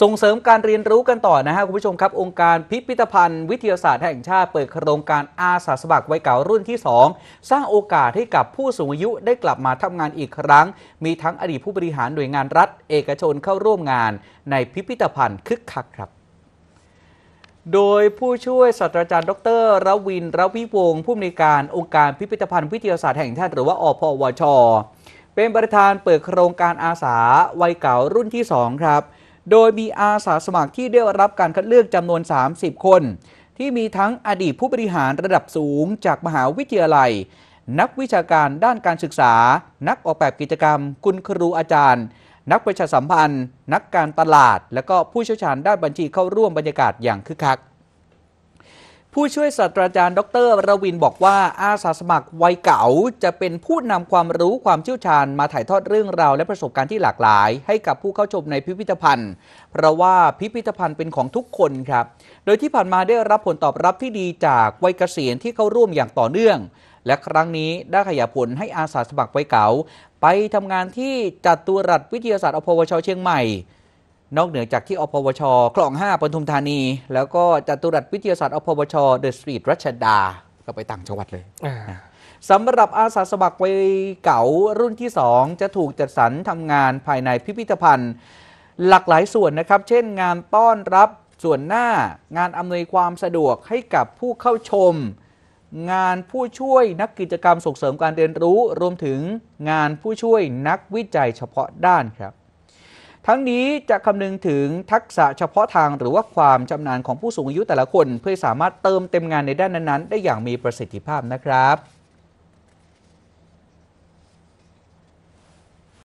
ส่งเสริมการเรียนรู้กันต่อนะฮะคุณผู้ชมครับองค์การพิพิธภัณฑ์วิทยาศาสตร์แห่งชาติเปิดโครงการอาสาสมัครวัยเก่ารุ่นที่ 2 สร้างโอกาสให้กับผู้สูงอายุได้กลับมาทำงานอีกครั้ง มีทั้งอดีตผู้บริหารหน่วยงานรัฐ เอกชนเข้าร่วมงาน ในพิพิธภัณฑ์คึกคักครับ โดยผู้ช่วยศาสตราจารย์ ดรรวินรวิวงศ์ผู้อำนวยการองค์การพิพิธภัณฑ์วิทยาศาสตร์แห่งชาติหรือว่าอพวช เป็นประธานเปิดโครงการอาสาวัยเก่ารุ่นที่ 2 ครับโดยมีอาสาสมัครที่ได้รับการคัดเลือกจำนวน 30 คน ที่มีทั้งอดีตผู้บริหารระดับสูงจากมหาวิทยาลัย นักวิชาการด้านการศึกษา นักออกแบบกิจกรรม คุณครูอาจารย์ นักประชาสัมพันธ์ นักการตลาด และก็ผู้เชี่ยวชาญด้านบัญชีเข้าร่วมบรรยากาศอย่างคึกคักผู้ช่วยศาสตราจารย์ ดรระวินบอกว่าอาสาสมัคร วัยเก่าจะเป็นผู้นำความรู้ความเชี่ยวชาญมาถ่ายทอดเรื่องราว และประสบการณ์ที่หลากหลายให้กับผู้เข้าชมในพิพิธภัณฑ์เพราะว่าพิพิธภัณฑ์เป็นของทุกคนครับ โดยที่ผ่านมาได้รับผลตอบรับที่ดีจากวัยเกษียณที่เข้าร่วมอย่างต่อเนื่อง และครั้งนี้ได้ขยายผลให้อาสาสมัครวัยเก่าไปทำงานที่จัดตัวรัฐวิทยาศาสตร์อพวชเชียงใหม่นอกเหนือจากที่อพวชคลอง 5ปทุมธานี แล้วก็จตุรัสวิทยาศาสตร์อพวชเดอะสตรีทรัชดาก็ไปต่างจังหวัดเลยสำหรับอาสาสมัครวัยเก่ารุ่นที่ 2 จะถูกจัดสรรทำงานภายในพิพิธภัณฑ์หลากหลายส่วนนะครับ เช่นงานต้อนรับส่วนหน้า งานอำนวยความสะดวกให้กับผู้เข้าชม งานผู้ช่วยนักกิจกรรมส่งเสริมการเรียนรู้ รวมถึงงานผู้ช่วยนักวิจัยเฉพาะด้านครับทั้งนี้จะคำนึงถึงทักษะเฉพาะทางหรือว่าความชำนาญของผู้สูงอายุแต่ละคน เพื่อสามารถเติมเต็มงานในด้านนั้นๆ ได้อย่างมีประสิทธิภาพนะครับ